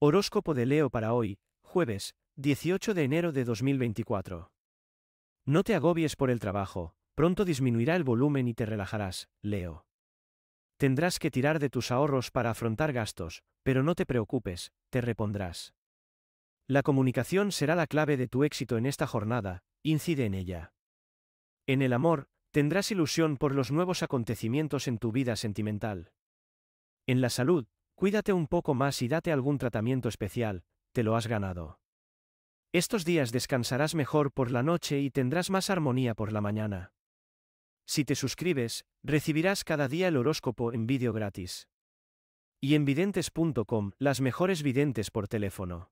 Horóscopo de Leo para hoy, jueves, 18 de enero de 2024. No te agobies por el trabajo, pronto disminuirá el volumen y te relajarás, Leo. Tendrás que tirar de tus ahorros para afrontar gastos, pero no te preocupes, te repondrás. La comunicación será la clave de tu éxito en esta jornada, incide en ella. En el amor, tendrás ilusión por los nuevos acontecimientos en tu vida sentimental. En la salud, Cuídate un poco más y date algún tratamiento especial, te lo has ganado. Estos días descansarás mejor por la noche y tendrás más armonía por la mañana. Si te suscribes, recibirás cada día el horóscopo en vídeo gratis. Y en videntes.com, las mejores videntes por teléfono.